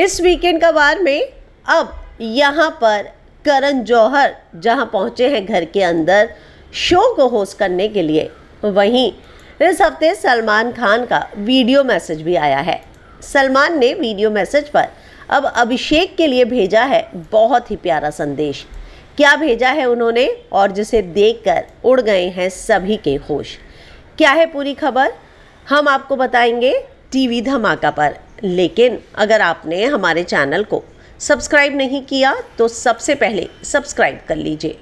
इस वीकेंड का वार में अब यहाँ पर करण जौहर जहाँ पहुँचे हैं घर के अंदर शो को होस्ट करने के लिए वहीं इस हफ्ते सलमान खान का वीडियो मैसेज भी आया है सलमान ने वीडियो मैसेज पर अब अभिषेक के लिए भेजा है बहुत ही प्यारा संदेश क्या भेजा है उन्होंने और जिसे देखकर उड़ गए हैं सभी के होश क्या है पूरी खबर हम आपको बताएंगे टीवी धमाका पर लेकिन अगर आपने हमारे चैनल को सब्सक्राइब नहीं किया तो सबसे पहले सब्सक्राइब कर लीजिए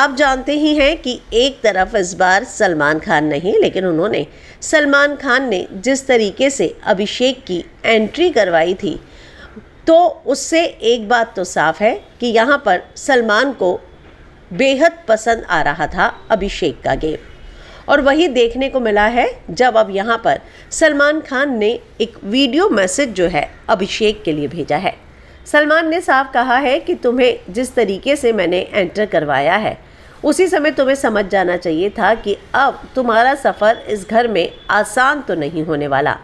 आप जानते ही हैं कि एक तरफ इस बार सलमान खान नहीं लेकिन उन्होंने सलमान खान ने जिस तरीके से अभिषेक की एंट्री करवाई थी तो उससे एक बात तो साफ है कि यहाँ पर सलमान को बेहद पसंद आ रहा था अभिषेक का गेम और वही देखने को मिला है जब अब यहाँ पर सलमान खान ने एक वीडियो मैसेज जो है अभिषेक के लिए भेजा है सलमान ने साफ कहा है कि तुम्हें जिस तरीके से मैंने एंटर करवाया है उसी समय तुम्हें समझ जाना चाहिए था कि अब तुम्हारा सफ़र इस घर में आसान तो नहीं होने वाला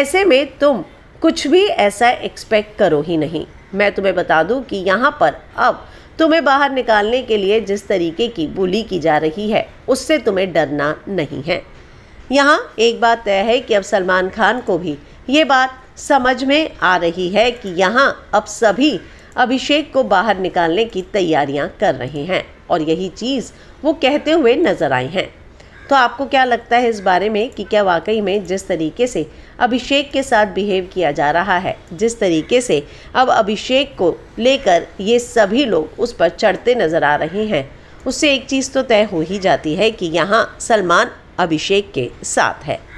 ऐसे में तुम कुछ भी ऐसा एक्सपेक्ट करो ही नहीं मैं तुम्हें बता दूं कि यहाँ पर अब तुम्हें बाहर निकालने के लिए जिस तरीके की बोली की जा रही है उससे तुम्हें डरना नहीं है यहाँ एक बात तय है कि अब सलमान खान को भी ये बात समझ में आ रही है कि यहाँ अब सभी अभिषेक को बाहर निकालने की तैयारियाँ कर रहे हैं और यही चीज़ वो कहते हुए नज़र आए हैं तो आपको क्या लगता है इस बारे में कि क्या वाकई में जिस तरीके से अभिषेक के साथ बिहेव किया जा रहा है जिस तरीके से अब अभिषेक को लेकर ये सभी लोग उस पर चढ़ते नज़र आ रहे हैं उससे एक चीज़ तो तय हो ही जाती है कि यहाँ सलमान अभिषेक के साथ है